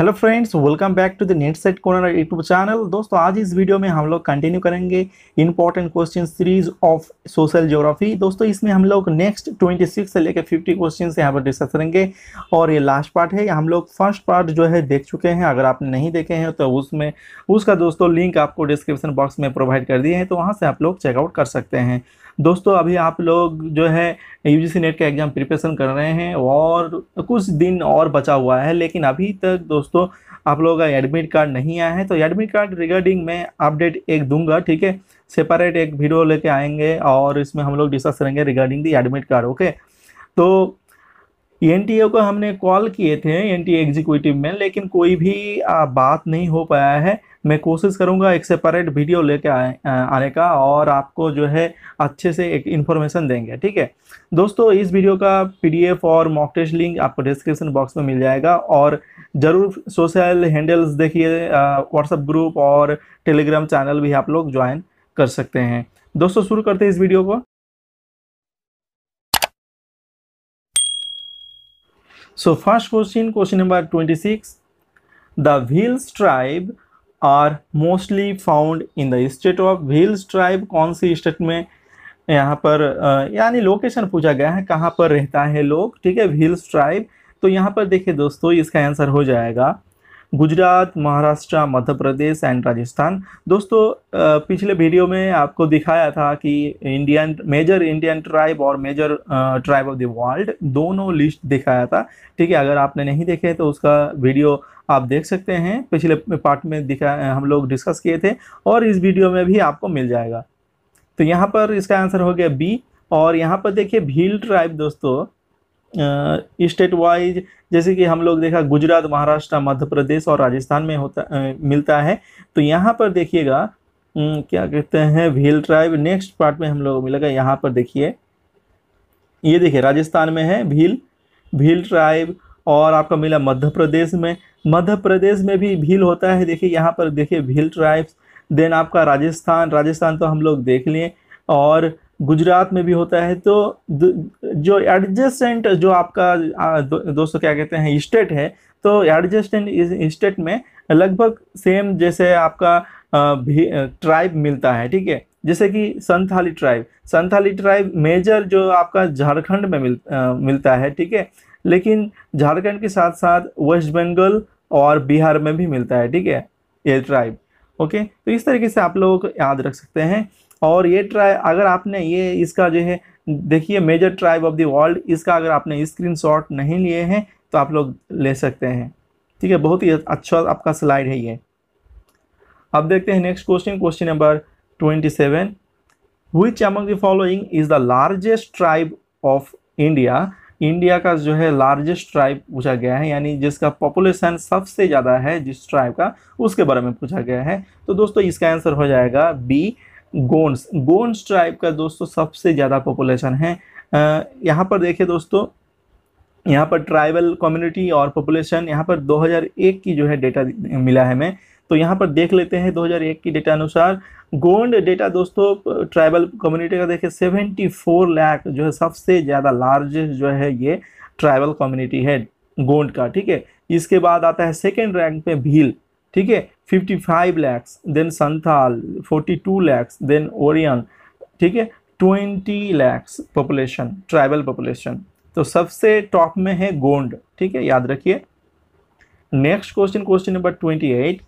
Hello friends welcome back to the net set corner YouTube channel दोस्तों आज इस video में हम लोग कंटिन्यू करेंगे important question series of social geography दोस्तों इसमें हम लोग नेक्स्ट 26 से लेकर 50 क्वेश्चन यहाँ पर डिस्कस करेंगे और ये लास्ट पार्ट है हम लोग फर्स्ट पार्ट जो है देख चुके हैं अगर आपने नहीं देखे हैं तो उसमें उसका दोस्तों लिंक आपको डिस्क्रिप्शन बॉक्स में प्रोवाइड कर दिए हैं तो वहाँ से आप लोग चेकआउट कर सकते हैं दोस्तों अभी आप लोग जो है यू सी नेट का एग्ज़ाम प्रिपरेशन कर रहे हैं और कुछ दिन और बचा हुआ है लेकिन अभी तक दोस्तों आप लोगों का एडमिट कार्ड नहीं आया है तो एडमिट कार्ड रिगार्डिंग मैं अपडेट एक दूंगा ठीक है सेपरेट एक वीडियो लेके आएंगे और इसमें हम लोग डिस्कस करेंगे regarding the admit card okay तो एन को हमने कॉल किए थे एन टी एग्जीक्यूटिव में लेकिन कोई भी आ, बात नहीं हो पाया है मैं कोशिश करूंगा एक सेपरेट वीडियो लेके आए आने का और आपको जो है अच्छे से एक इन्फॉर्मेशन देंगे ठीक है दोस्तों इस वीडियो का पीडीएफ और मॉक टेस्ट लिंक आपको डिस्क्रिप्शन बॉक्स में मिल जाएगा और ज़रूर सोशल हैंडल्स देखिए व्हाट्सअप ग्रुप और टेलीग्राम चैनल भी आप लोग ज्वाइन कर सकते हैं दोस्तों शुरू करते हैं इस वीडियो को so first question question number twenty six the wheels tribe are mostly found in the state of wheels tribe कौन सी स्टेट में यहाँ पर यानी लोकेशन पूछा गया है कहाँ पर रहता है लोग ठीक है व्हील्स ट्राइब तो यहाँ पर देखिए दोस्तों इसका आंसर हो जाएगा गुजरात महाराष्ट्र मध्य प्रदेश एंड राजस्थान दोस्तों पिछले वीडियो में आपको दिखाया था कि इंडियन मेजर इंडियन ट्राइब और major tribe of the world दोनों लिस्ट दिखाया था ठीक है अगर आपने नहीं देखे तो उसका वीडियो आप देख सकते हैं पिछले पार्ट में दिखा हम लोग डिस्कस किए थे और इस वीडियो में भी आपको मिल जाएगा तो यहाँ पर इसका आंसर हो गया बी और यहाँ पर देखिए भील ट्राइब दोस्तों स्टेट वाइज जैसे कि हम लोग देखा गुजरात महाराष्ट्र मध्य प्रदेश और राजस्थान में होता आ, मिलता है तो यहाँ पर देखिएगा क्या कहते हैं भील ट्राइब नेक्स्ट पार्ट में हम लोग मिलेगा यहाँ पर देखिए ये देखिए राजस्थान में है भील भील ट्राइब और आपका मिला मध्य प्रदेश में मध्य प्रदेश में भी भील होता है देखिए यहाँ पर देखिए भील ट्राइब्स देन आपका राजस्थान राजस्थान तो हम लोग देख लिए और गुजरात में भी होता है तो जो एडजस्टेंट जो आपका दो, दोस्तों क्या कहते हैं स्टेट है तो एडजस्टेंट स्टेट में लगभग सेम जैसे आपका ट्राइब मिलता है ठीक है जैसे कि Santhali tribe Santhali tribe major जो आपका झारखंड में मिल आ, मिलता है ठीक है लेकिन झारखंड के साथ साथ वेस्ट बंगाल और बिहार में भी मिलता है ठीक है ये ट्राइब ओके तो इस तरीके से आप लोग याद रख सकते हैं और ये ट्राई अगर आपने ये इसका जो है देखिए major tribe of the world इसका अगर आपने स्क्रीनशॉट नहीं लिए हैं तो आप लोग ले सकते हैं ठीक है बहुत ही अच्छा आपका स्लाइड है ये अब देखते हैं next question question number twenty seven which among the following is the largest tribe of India India का जो है लार्जेस्ट ट्राइब पूछा गया है यानी जिसका पॉपुलेशन सबसे ज़्यादा है जिस ट्राइब का उसके बारे में पूछा गया है तो दोस्तों इसका आंसर हो जाएगा बी गोंड्स गोंड्स ट्राइब का दोस्तों सबसे ज़्यादा पॉपुलेशन है यहाँ पर देखिए दोस्तों यहाँ पर ट्राइबल कम्युनिटी और पॉपुलेशन यहाँ पर 2001 की जो है डेटा मिला है हमें तो यहाँ पर देख लेते हैं 2001 की डेटा अनुसार गोंड डेटा दोस्तों ट्राइबल कम्युनिटी का देखिए 74 लाख जो है सबसे ज़्यादा लार्जेस्ट जो है ये ट्राइबल कम्युनिटी है गोंड का ठीक है इसके बाद आता है सेकेंड रैंक पे भील ठीक है fifty five lakhs then Santhal forty two lakhs then Oraon ठीक है twenty lakhs population tribal population तो सबसे टॉप में है गोंड ठीक है याद रखिए next question question number twenty eight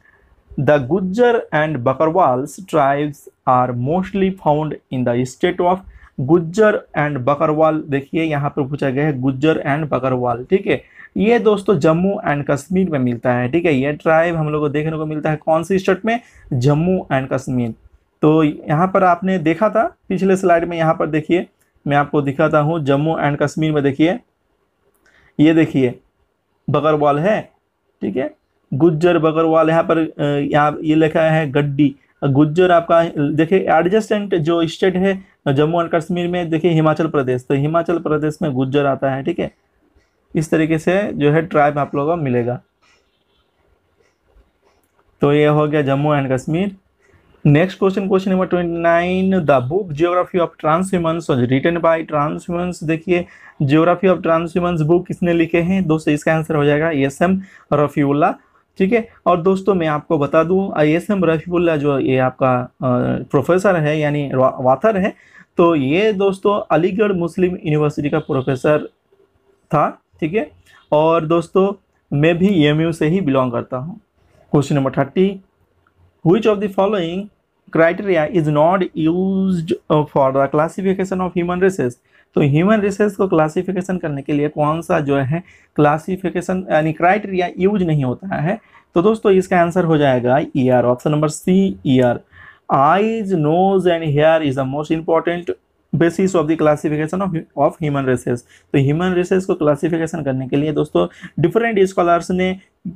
the Gujjar and Bakarwals tribes are mostly found in the state of Gujjar and Bakarwal देखिए यहाँ पर पूछा गया है गुज्जर एंड बकरवाल ठीक है ये दोस्तों जम्मू एंड कश्मीर में मिलता है ठीक है ये ट्राइब हम लोग को देखने को मिलता है कौन सी स्टेट में जम्मू एंड कश्मीर तो यहाँ पर आपने देखा था पिछले स्लाइड में यहाँ पर देखिए मैं आपको दिखाता हूँ जम्मू एंड कश्मीर में देखिए ये देखिए बकरवाल है ठीक है गुज्जर बकरवाल यहाँ पर यहाँ ये लिखा है गड्डी गुज्जर आपका देखिए एडजस्टेंट जो स्टेट है जम्मू एंड कश्मीर में देखिए हिमाचल प्रदेश तो हिमाचल प्रदेश में गुज्जर आता है ठीक है इस तरीके से जो है ट्राइब आप लोगों को मिलेगा तो ये हो गया Jammu and Kashmir next question question number twenty nine the book geography of transhumance written by transhumance देखिए geography of transhumance book किसने लिखे हैं दोस्तों इसका आंसर हो जाएगा एस एम रफ़ीउल्ला ठीक है और दोस्तों मैं आपको बता दूं एस एम रफ़ीउल्ला जो ये आपका प्रोफेसर है यानी वाथर है तो ये दोस्तों अलीगढ़ मुस्लिम यूनिवर्सिटी का प्रोफेसर था ठीक है और दोस्तों मैं भी ई से ही बिलोंग करता हूँ question number thirty which of the following criteria is not use for the classification of human races तो ह्यूमन रिसेस को क्लासिफिकेशन करने के लिए कौन सा जो है क्लासिफिकेशन यानी क्राइटेरिया यूज नहीं होता है तो दोस्तों इसका आंसर हो जाएगा ear option number C are eyes nose and hair is the most important basis of the classification of of human races तो ह्यूमन रेसेस को क्लासिफिकेशन करने के लिए दोस्तों डिफरेंट स्कॉलर्स ने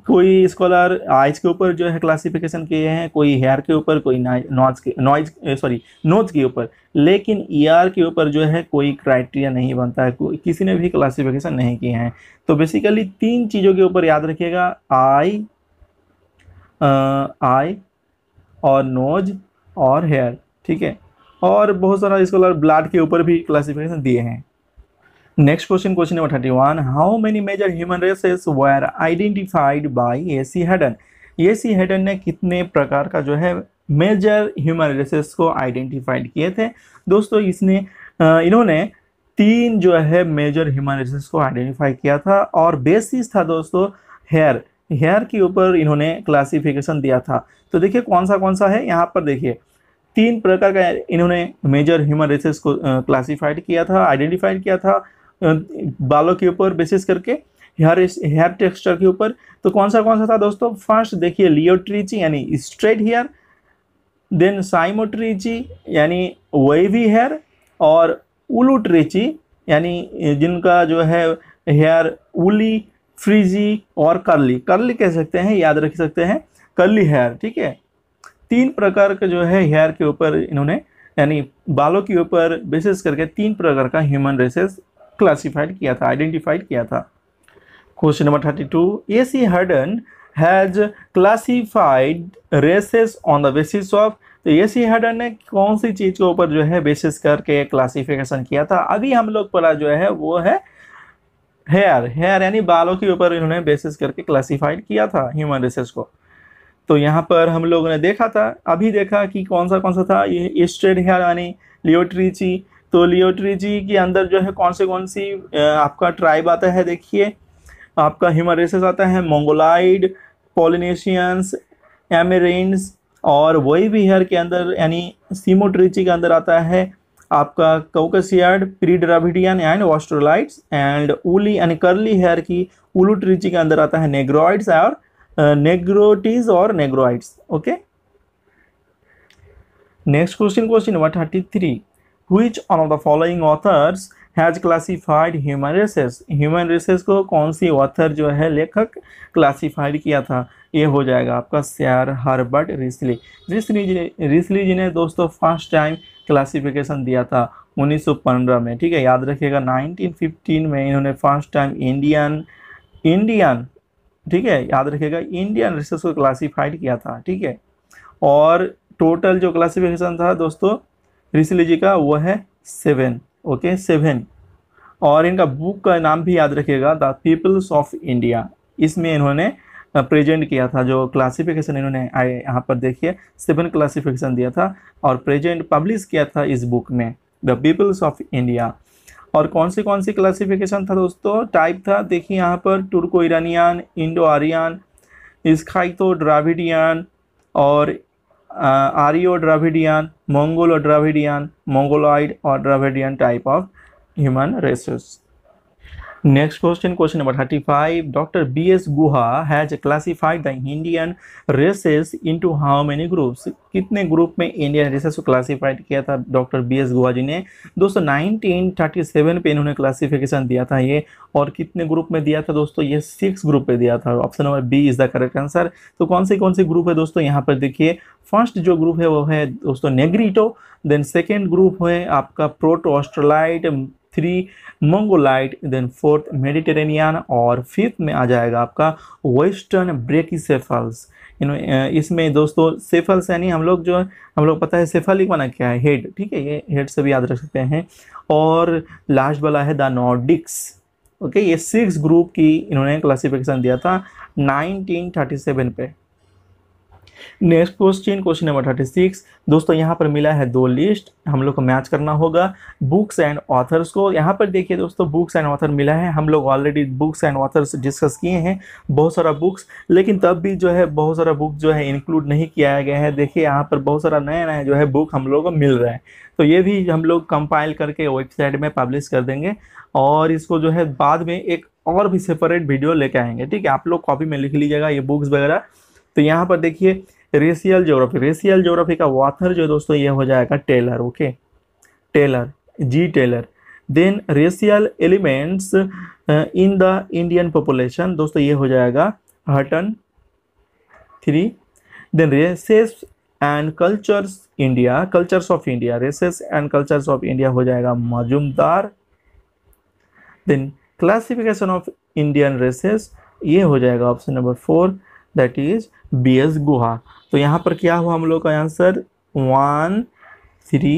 कोई स्कॉलर आइज के ऊपर जो है क्लासिफिकेशन किए हैं कोई हेयर के ऊपर कोई नॉज के नॉइज सॉरी नोज के ऊपर लेकिन ईआर के ऊपर जो है कोई क्राइटेरिया नहीं बनता है कोई किसी ने भी क्लासिफिकेशन नहीं किए हैं तो बेसिकली तीन चीज़ों के ऊपर याद रखिएगा आई आई और नोज और हेयर ठीक है और बहुत सारा स्कॉलर ब्लड के ऊपर भी क्लासिफिकेशन दिए हैं next question question number thirty one how many major human races were identified by A C Haddon A C Haddon ने कितने प्रकार का जो है मेजर ह्यूमन रेसेस को आइडेंटिफाइड किए थे दोस्तों इसने इन्होंने तीन जो है मेजर ह्यूमन रेसेस को आइडेंटिफाई किया था और बेसिस था दोस्तों हेयर हेयर के ऊपर इन्होंने क्लासिफिकेशन दिया था तो देखिए कौन सा कौन सा है यहाँ पर देखिए तीन प्रकार का इन्होंने मेजर ह्यूमन रेसेस को क्लासिफाइड किया था आइडेंटिफाइड किया था बालों के ऊपर बेसिस करके हेयर हेयर टेक्सचर के ऊपर तो कौन सा कौन सा था दोस्तों फर्स्ट देखिए लियोट्रीची यानी स्ट्रेट हेयर देन साइमोट्रीची यानी वेवी हेयर और उलूट्रीची यानी जिनका जो है हेयर उली फ्रीजी और कर्ली कर्ली कह सकते हैं याद रख सकते हैं कर्ली हेयर ठीक है तीन प्रकार के जो है हेयर के ऊपर इन्होंने यानी बालों के ऊपर बेसिस करके तीन प्रकार का ह्यूमन रेसेस क्लासिफाइड किया था आइडेंटिफाइड किया था question number thirty two A C Haddon has classified races on the basis of तो ए सी हर्डन ने कौन सी चीज़ के ऊपर जो है बेसिस करके क्लासिफिकेशन किया था अभी हम लोग पढ़ा जो है वो है हेयर हेयर यानी बालों के ऊपर इन्होंने बेसिस करके क्लासिफाइड किया था ह्यूमन रेसेस को तो यहाँ पर हम लोगों ने देखा था अभी देखा कि कौन सा कौन सा था ये एस्ट्रेड हेयर यानी लियोट्रीची तो लियोट्रीची के अंदर जो है कौन से कौन सी आपका ट्राइब आता है देखिए आपका हिमारेसेस आता है मंगोलाइड पोलिनेशियंस एमेरेंस और वही भी हेयर के अंदर यानी सीमोट्रीची के अंदर आता है आपका कौकसियड प्रीड्राविडियन एंड ऑस्ट्रोलाइट्स एंड उली यानी करली हेयर की उलू ट्रीची के अंदर आता है नेग्रॉइड्स और और Negroids okay next question question number thirty three which on of the following authors has classified human races human races को कौन सी ऑथर जो है लेखक क्लासिफाइड किया था ये हो जाएगा आपका सैर हर्बर्ट रिसली रिसली जी ने रिसली जी ने दोस्तों फर्स्ट टाइम क्लासिफिकेशन दिया था 1915 में ठीक है याद रखिएगा 1915 में इन्होंने फर्स्ट टाइम इंडियन इंडियन ठीक है याद रखेगा इंडियन रिसर्स को क्लासीफाइड किया था ठीक है और टोटल जो क्लासिफिकेशन था दोस्तों ऋषि जी का वो है सेवन ओके सेवन और इनका बुक का नाम भी याद रखिएगा द पीपल्स ऑफ इंडिया इसमें इन्होंने प्रेजेंट किया था जो क्लासिफिकेशन इन्होंने आए यहाँ पर देखिए सेवन क्लासिफिकेशन दिया था और प्रेजेंट पब्लिश किया था इस बुक में द पीपल्स ऑफ इंडिया और कौन सी कौन सी क्लासिफिकेशन था दोस्तों टाइप था देखिए यहाँ पर Turko Iranian Indo Aryan Scytho Dravidian और Aryo Dravidian Mongolo Dravidian Mongoloid और Dravidian type of human races next question question number thirty five doctor B S Guha has classified the Indian races into how many groups कितने group में Indian races को classified किया था doctor B S Guha ji ने दोस्तों nineteen thirty seven पर इन्होंने classification दिया था ये और कितने ग्रुप में दिया था दोस्तों ये सिक्स ग्रुप में दिया था option number B is the correct answer तो कौन से कौन से ग्रुप है दोस्तों यहाँ पर देखिए फर्स्ट जो ग्रुप है वो है दोस्तों नेग्रीटो देन सेकेंड ग्रुप है आपका proto Australoid three Mongoloid then fourth Mediterranean और फिफ्थ में आ जाएगा आपका वेस्टर्न ब्रेकिसेफल्स इन इसमें दोस्तों सेफल्स यानी हम लोग जो हम लोग पता है सेफलिक माना क्या है हेड ठीक है ये हेड से भी याद रख सकते हैं और लास्ट वाला है द नॉर्डिक्स ओके ये सिक्स ग्रुप की इन्होंने क्लासिफिकेशन दिया था 1937 पे next question question number thirty six दोस्तों यहाँ पर मिला है दो लिस्ट हम लोग को मैच करना होगा बुक्स एंड ऑथर्स को यहाँ पर देखिए दोस्तों बुक्स एंड ऑथर मिला है हम लोग already books and authors discuss किए हैं बहुत सारा बुक्स लेकिन तब भी जो है बहुत सारा बुक जो है इंक्लूड नहीं किया गया है देखिए यहाँ पर बहुत सारा नया नया जो है बुक हम लोग को मिल रहा है तो ये भी हम लोग कंपाइल करके वेबसाइट में पब्लिश कर देंगे और इसको जो है बाद में एक और भी सेपरेट वीडियो लेके आएंगे ठीक है आप लोग कॉपी में लिख लीजिएगा ये बुक्स वगैरह तो यहाँ पर देखिए रेशियल जोग्राफी रेशियल जोग्राफी का वाथर जो दोस्तों ये हो जाएगा Taylor okay Taylor ji Taylor then racial elements in the Indian population दोस्तों ये हो जाएगा Hutton three then races and cultures India cultures of India races and cultures of India हो जाएगा Majumdar then classification of Indian races ये हो जाएगा option number four that is B S Guha तो यहाँ पर क्या हुआ हम लोग का answer one three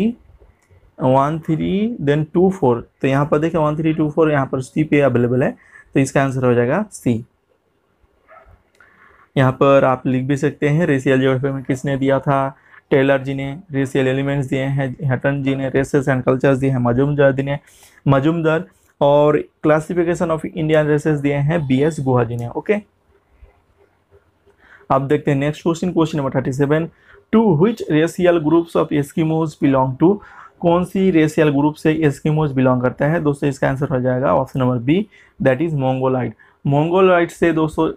one three then two four तो यहाँ पर देखें वन थ्री टू फोर यहाँ पर सी पे अवेलेबल है तो इसका आंसर हो जाएगा सी यहाँ पर आप लिख भी सकते हैं रेशियल जोग्राफी में किसने दिया था टेलर जी ने रेशियल एलिमेंट्स दिए हैं हटन जी ने रेसेस एंड कल्चर्स दिए हैं मजुमदार जी ने मजुमदार और क्लासिफिकेशन ऑफ इंडियन रेसेस दिए हैं बी एस गुहा जी ने ओके अब देखते हैं next question question number thirty seven two which racial groups of Eskimos belong to कौन सी रेसियल ग्रुप से एस्कीमोज बिलोंग करते हैं दोस्तों इसका आंसर हो जाएगा option number B that is Mongoloid Mongoloid से दोस्तों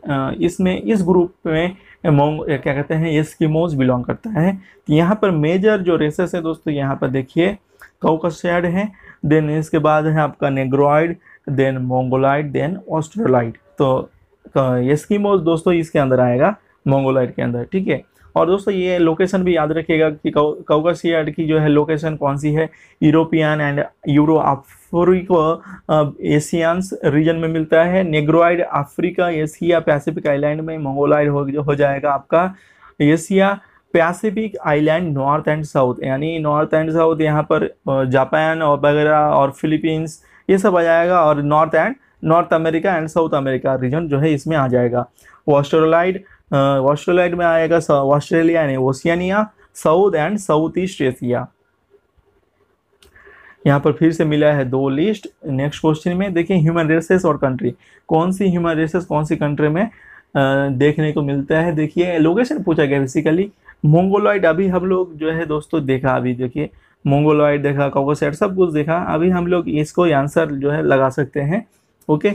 इसमें इस ग्रुप में मोंगो क्या कहते हैं एस्कीमोज बिलोंग करता है तो यहाँ पर मेजर जो रेसेस है दोस्तों यहाँ पर देखिए कौकसैड है देन इसके बाद है आपका Negroid then Mongoloid then Australoid तो एस्कीमोज दोस्तों इसके अंदर आएगा मंगोलाइट के अंदर ठीक है और दोस्तों ये लोकेशन भी याद रखिएगा कि काउकासियाड की जो है लोकेशन कौन सी है European and Euro Africo Asians region में मिलता है Negroid Africa Asia Pacific island में मंगोलाइड हो, हो जाएगा आपका Asia Pacific island north and south यानी नॉर्थ एंड साउथ यहाँ पर जापान और वगैरह और फिलीपींस ये सब आ जाएगा और north and North America and South America region जो है इसमें आ जाएगा ऑस्ट्रोलाइड ऑस्ट्रेलिया में आएगा ऑस्ट्रेलिया यानी Oceania south and south east Asia यहाँ पर फिर से मिला है दो लिस्ट नेक्स्ट क्वेश्चन में देखिए ह्यूमन रेसेस और कंट्री कौन सी ह्यूमन रेसेस कौन सी कंट्री में आ, देखने को मिलता है देखिए लोकेशन पूछा गया बेसिकली मोंगोलॉइड अभी हम लोग जो है दोस्तों देखा अभी देखिए मोंगोलॉइड देखा कॉकोसेट सब कुछ देखा अभी हम लोग इसको आंसर जो है लगा सकते हैं ओके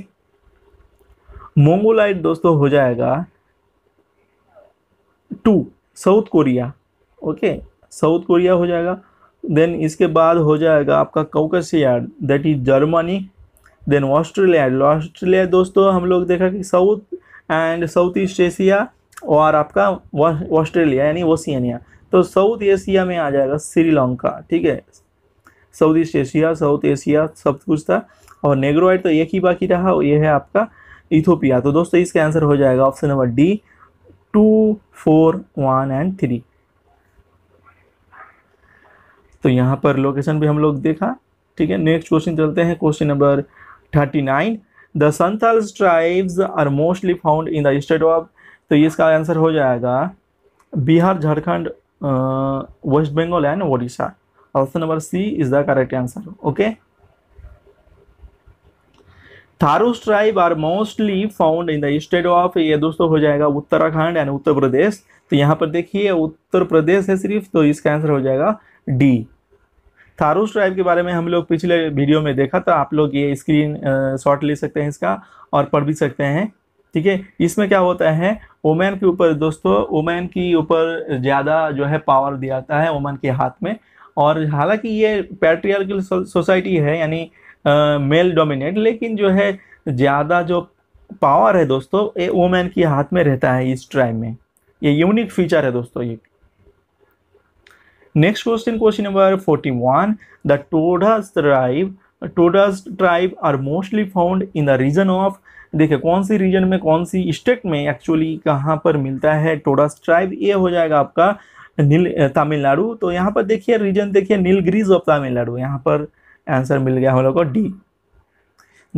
मोंगोलॉइड दोस्तों हो जाएगा to South Korea okay South Korea हो जाएगा देन इसके बाद हो जाएगा आपका Caucasoid that is Germany then Australia Australia दोस्तों हम लोग देखा कि south and south east Asia और आपका ऑस्ट्रेलिया यानी ओसियानिया तो साउथ एशिया में आ जाएगा श्रीलंका ठीक है south east Asia south Asia सब कुछ था और नेग्रोइड तो एक ही बाकी रहा ये है आपका इथोपिया तो दोस्तों इसका आंसर हो जाएगा option number D two four one and three तो यहाँ पर लोकेशन भी हम लोग देखा ठीक है नेक्स्ट क्वेश्चन चलते हैं question number thirty nine the Santhal tribes are mostly found in the state of तो ये इसका आंसर हो जाएगा Bihar Jharkhand West Bengal and Odisha option number C is the correct answer okay Tharus tribe are mostly found in the state of ये दोस्तों हो जाएगा उत्तराखंड यानी उत्तर प्रदेश तो यहाँ पर देखिए उत्तर प्रदेश है सिर्फ तो इसका आंसर हो जाएगा डी थारूस ट्राइब के बारे में हम लोग पिछले वीडियो में देखा था आप लोग ये स्क्रीन शॉट ले सकते हैं इसका और पढ़ भी सकते हैं ठीक है इसमें क्या होता है ओमैन के ऊपर दोस्तों ओमैन के ऊपर ज़्यादा जो है पावर दिया जाता है ओमैन के हाथ में और हालांकि ये पैट्रियार्कल सोसाइटी है यानी मेल डोमिनेट लेकिन जो है ज़्यादा जो पावर है दोस्तों ये वोमेन के हाथ में रहता है इस ट्राइब में ये यूनिक फीचर है दोस्तों ये next question question number forty one the Todas tribe Todas tribe are mostly found in the region of देखिए कौन सी रीजन में कौन सी स्टेट में एक्चुअली कहाँ पर मिलता है टोडस ट्राइब ये हो जाएगा आपका नील तमिलनाडु तो यहाँ पर देखिए रीजन देखिए नीलगिरीज ऑफ तमिलनाडु यहाँ पर आंसर मिल गया हम लोग को the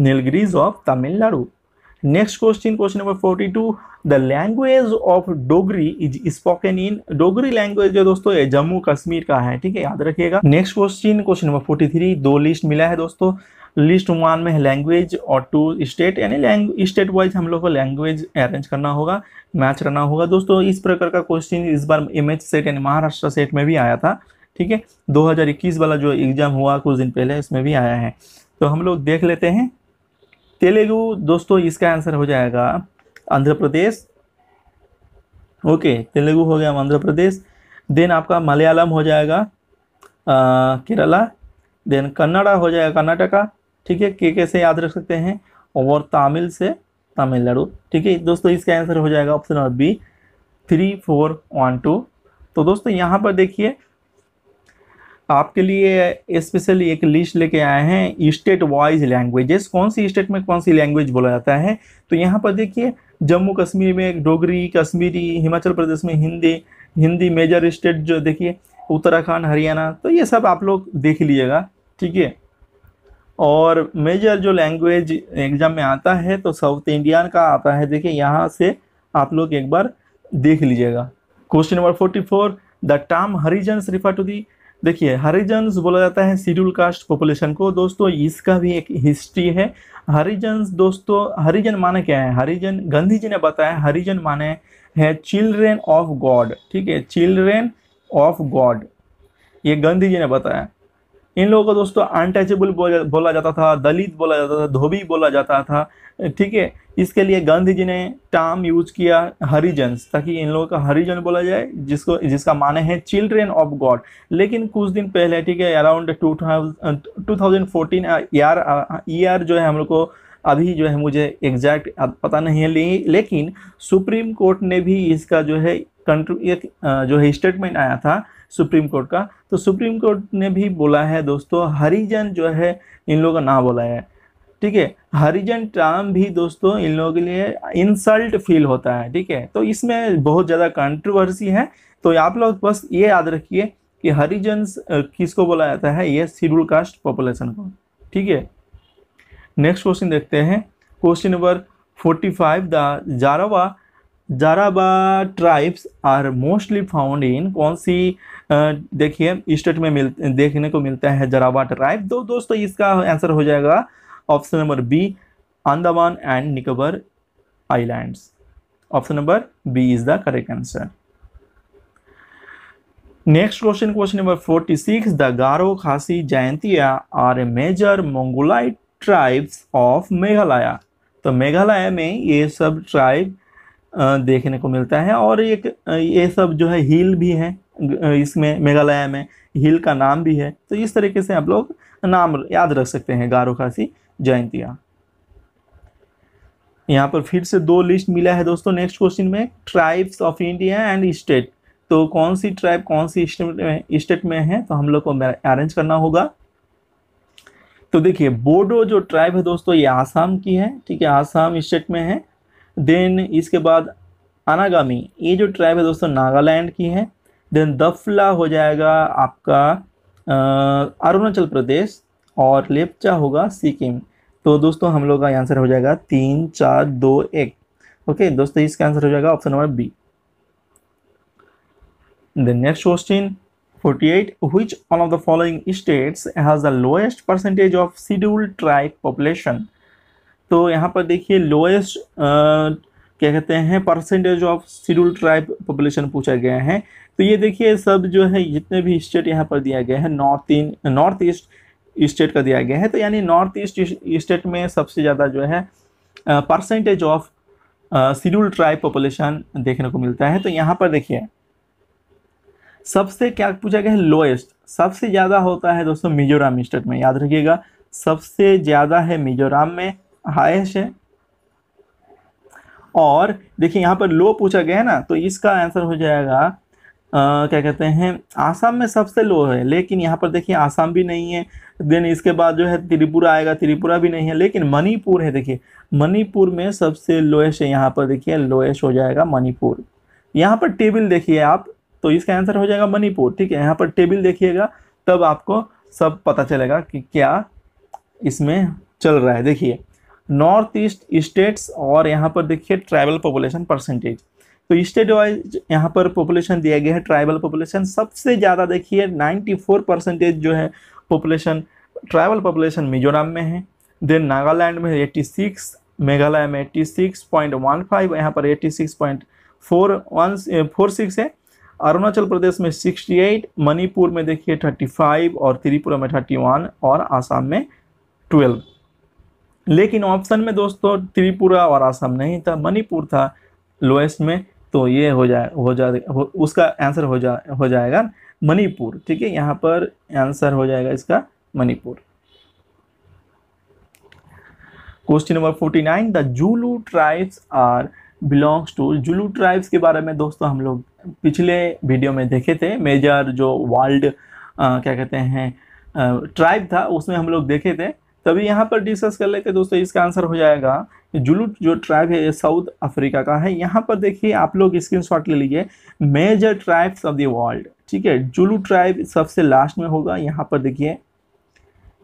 Nilgiris of Tamil Nadu next question question number forty two the language of Dogri is spoken in Dogri language जो दोस्तों जम्मू कश्मीर का है ठीक है याद रखिएगा next question question number forty three दो लिस्ट मिला है दोस्तों लिस्ट वन में है लैंग्वेज और टू स्टेट यानी स्टेट वाइज हम लोग को लैंग्वेज अरेंज करना होगा मैच करना होगा दोस्तों इस प्रकार का क्वेश्चन इस बार एम एच सेट यानी महाराष्ट्र सेट में भी आया था ठीक है 2021 वाला जो एग्ज़ाम हुआ कुछ दिन पहले इसमें भी आया है तो हम लोग देख लेते हैं तेलुगु दोस्तों इसका आंसर हो जाएगा आंध्र प्रदेश ओके तेलुगु हो गया आंध्र प्रदेश देन आपका मलयालम हो जाएगा केरला देन कन्नड़ा हो जाएगा कर्नाटका ठीक है के कैसे याद रख सकते हैं और तमिल से तमिलनाडु ठीक है दोस्तों इसका आंसर हो जाएगा option number B three four one two तो दोस्तों यहाँ पर देखिए आपके लिए स्पेशली एक लिस्ट लेके आए हैं स्टेट वाइज लैंग्वेजेस कौन सी स्टेट में कौन सी लैंग्वेज बोला जाता है तो यहाँ पर देखिए जम्मू कश्मीर में डोगरी कश्मीरी हिमाचल प्रदेश में हिंदी हिंदी मेजर स्टेट जो देखिए उत्तराखंड हरियाणा तो ये सब आप लोग देख लीजिएगा ठीक है और मेजर जो लैंग्वेज एग्ज़ाम में आता है तो साउथ इंडियन का आता है देखिए यहाँ से आप लोग एक बार देख लीजिएगा question number forty four the term Harijans refer to the देखिए हरिजन्स बोला जाता है शेड्यूल कास्ट पॉपुलेशन को दोस्तों इसका भी एक हिस्ट्री है हरिजन्स दोस्तों हरिजन माने क्या है हरिजन गांधी जी ने बताया हरिजन माने है चिल्ड्रेन ऑफ गॉड ठीक है चिल्ड्रेन ऑफ गॉड ये गांधी जी ने बताया इन लोगों को दोस्तों अनटचेबल बोला जाता था दलित बोला जाता था धोबी बोला जाता था ठीक है इसके लिए गांधी जी ने टर्म यूज किया हरिजन ताकि इन लोगों का हरिजन बोला जाए जिसको जिसका माने है चिल्ड्रेन ऑफ गॉड लेकिन कुछ दिन पहले ठीक है around two thousand fourteen year year जो है हम लोग को अभी जो है मुझे एग्जैक्ट पता नहीं है ले, लेकिन सुप्रीम कोर्ट ने भी इसका जो है कंट्रो एक जो है स्टेटमेंट आया था सुप्रीम कोर्ट का तो सुप्रीम कोर्ट ने भी बोला है दोस्तों हरिजन जो है इन लोगों का ना बोला है ठीक है हरिजन टर्म भी दोस्तों इन लोगों के लिए इंसल्ट फील होता है ठीक है तो इसमें बहुत ज़्यादा कंट्रोवर्सी है तो आप लोग बस ये याद रखिए कि हरिजन किसको बोला जाता है ये शेड्यूल कास्ट पॉपुलेशन को ठीक है नेक्स्ट क्वेश्चन देखते हैं question number forty five the Jarawa Jarawa tribes are mostly found in कौन सी देखिए स्टेट में मिल देखने को मिलता है जरावाट राइप दो दोस्तों इसका आंसर हो जाएगा option number B Andaman and Nicobar islands option number B is the correct answer next question question number 46. The Garo Khasi Jaintia are a major Mongoloid tribes of Meghalaya तो मेघालय में ये सब ट्राइब देखने को मिलता है और एक ये सब जो है हिल भी हैं इसमें मेघालय में हिल का नाम भी है तो इस तरीके से आप लोग नाम याद रख सकते हैं गारो खासी जयंतिया यहाँ पर फिर से दो लिस्ट मिला है दोस्तों नेक्स्ट क्वेश्चन में tribes of India and state तो कौन सी ट्राइब कौन सी स्टेट में स्टेट में है तो हम लोग को अरेंज करना होगा तो देखिए बोडो जो ट्राइब है दोस्तों ये आसाम की है ठीक है आसाम स्टेट में है देन इसके बाद अनागामी ये जो ट्राइब है दोस्तों नागालैंड की है देन दफला हो जाएगा आपका अरुणाचल प्रदेश और लेपचा होगा सिक्किम तो दोस्तों हम लोग का आंसर हो जाएगा तीन चार दो एक ओके दोस्तों इसका आंसर हो जाएगा option number B then next question 48 which one of the following states has the lowest percentage of scheduled tribe population तो यहाँ पर देखिए लोएस्ट क्या कहते हैं percentage of schedule tribe population पूछा गया है तो ये देखिए सब जो है जितने भी स्टेट यहाँ पर दिया गया है north in north east state का दिया गया है तो यानी नॉर्थ ईस्ट स्टेट में सबसे ज़्यादा जो है percentage of schedule tribe population देखने को मिलता है तो यहाँ पर देखिए सबसे क्या पूछा गया है लोएस्ट सबसे ज़्यादा होता है दोस्तों मिजोरम स्टेट में याद रखिएगा सबसे ज़्यादा है मिजोरम में हाइस्ट है और देखिए यहाँ पर लो पूछा गया है ना तो इसका आंसर हो जाएगा आ, क्या कहते हैं आसाम में सबसे लो है लेकिन यहाँ पर देखिए आसाम भी नहीं है देन इसके बाद जो है त्रिपुरा आएगा त्रिपुरा भी नहीं है लेकिन मणिपुर है देखिए मणिपुर में सबसे लोएस्ट है यहाँ पर देखिए लोएस्ट हो जाएगा मणिपुर यहाँ पर टेबल देखिए आप तो इसका आंसर हो जाएगा मणिपुर ठीक है यहाँ पर टेबल देखिएगा तब आपको सब पता चलेगा कि क्या इसमें चल रहा है देखिए नॉर्थ ईस्ट स्टेट्स और यहाँ पर देखिए ट्राइबल पॉपुलेशन परसेंटेज तो स्टेट वाइज यहाँ पर पॉपुलेशन दिया गया है ट्राइबल पॉपुलेशन सबसे ज़्यादा देखिए 94 परसेंटेज जो है पॉपुलेशन ट्राइबल पॉपुलेशन मिजोरम में है देन नागालैंड में 86 मेघालय में 86.15 यहाँ पर 86.4146 है अरुणाचल प्रदेश में 68 मणिपुर में देखिए 35 और त्रिपुरा में 31 और आसाम में 12 लेकिन ऑप्शन में दोस्तों त्रिपुरा और आसाम नहीं था मणिपुर था लोएस्ट में तो ये हो जाए हो जा हो, उसका आंसर हो जा हो जाएगा मणिपुर ठीक है यहाँ पर आंसर हो जाएगा इसका Manipur question number forty nine the Zulu tribes are belongs to Zulu tribes के बारे में दोस्तों हम लोग पिछले वीडियो में देखे थे मेजर जो वर्ल्ड क्या कहते हैं ट्राइब था उसमें हम लोग देखे थे तभी यहाँ पर डिस्कस कर लेते दोस्तों इसका आंसर हो जाएगा जुलूट जो ट्राइब है ये साउथ अफ्रीका का है यहाँ पर देखिए आप लोग स्क्रीनशॉट ले लीजिए major tribes of the world ठीक है जुलू ट्राइब सबसे लास्ट में होगा यहाँ पर देखिए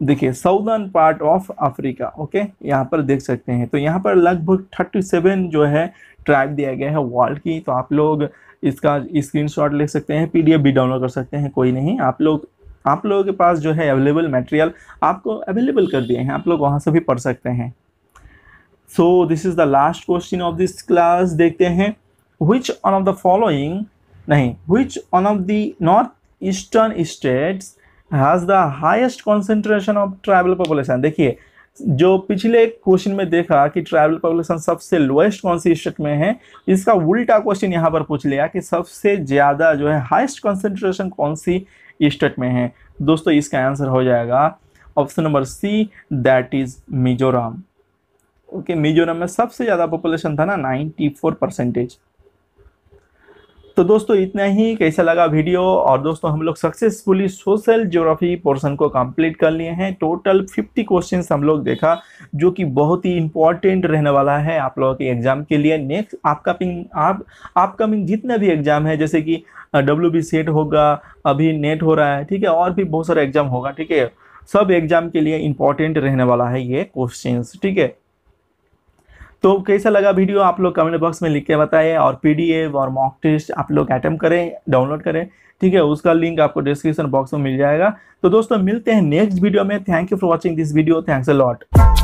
देखिए southern part of Africa okay यहाँ पर देख सकते हैं तो यहाँ पर लगभग थर्टी सेवन जो है ट्राइब दिया गया है वर्ल्ड की तो आप लोग इसका स्क्रीनशॉट ले सकते हैं पीडीएफ भी डाउनलोड कर सकते हैं कोई नहीं आप लोग आप लोगों के पास जो है अवेलेबल मटेरियल आपको अवेलेबल कर दिए हैं आप लोग वहाँ से भी पढ़ सकते हैं so this is the last question of this class देखते हैं which ऑफ द फॉलोइंग नहीं which which of the north eastern states has the highest concentration of tribal population देखिए जो पिछले क्वेश्चन में देखा कि ट्राइबल पॉपुलेशन सबसे लोएस्ट कौन सी स्टेट में है इसका उल्टा क्वेश्चन यहाँ पर पूछ लिया कि सबसे ज़्यादा जो है हाइस्ट कॉन्सेंट्रेशन कौन सी स्टेट e में है दोस्तों इसका आंसर हो जाएगा option number C that is Mizoram okay Mizoram में सबसे ज़्यादा पॉपुलेशन था ना 94 परसेंटेज तो दोस्तों इतना ही कैसा लगा वीडियो और दोस्तों हम लोग सक्सेसफुली सोशल ज्योग्राफी पोर्सन को कंप्लीट कर लिए हैं टोटल 50 क्वेश्चन हम लोग देखा जो कि बहुत ही इंपॉर्टेंट रहने वाला है आप लोगों के एग्जाम के लिए नेक्स्ट आपका पिंग आप अपकमिंग जितना भी एग्जाम है जैसे कि डब्ल्यू बी सेट होगा अभी नेट हो रहा है ठीक है और भी बहुत सारा एग्जाम होगा ठीक है सब एग्जाम के लिए इंपॉर्टेंट रहने वाला है ये क्वेश्चन ठीक है तो कैसा लगा वीडियो आप लोग कमेंट बॉक्स में लिख के बताएं और पीडीएफ और मॉक टेस्ट आप लोग अटैम्प करें डाउनलोड करें ठीक है उसका लिंक आपको डिस्क्रिप्शन बॉक्स में मिल जाएगा तो दोस्तों मिलते हैं नेक्स्ट वीडियो में thank you for watching this video thanks a lot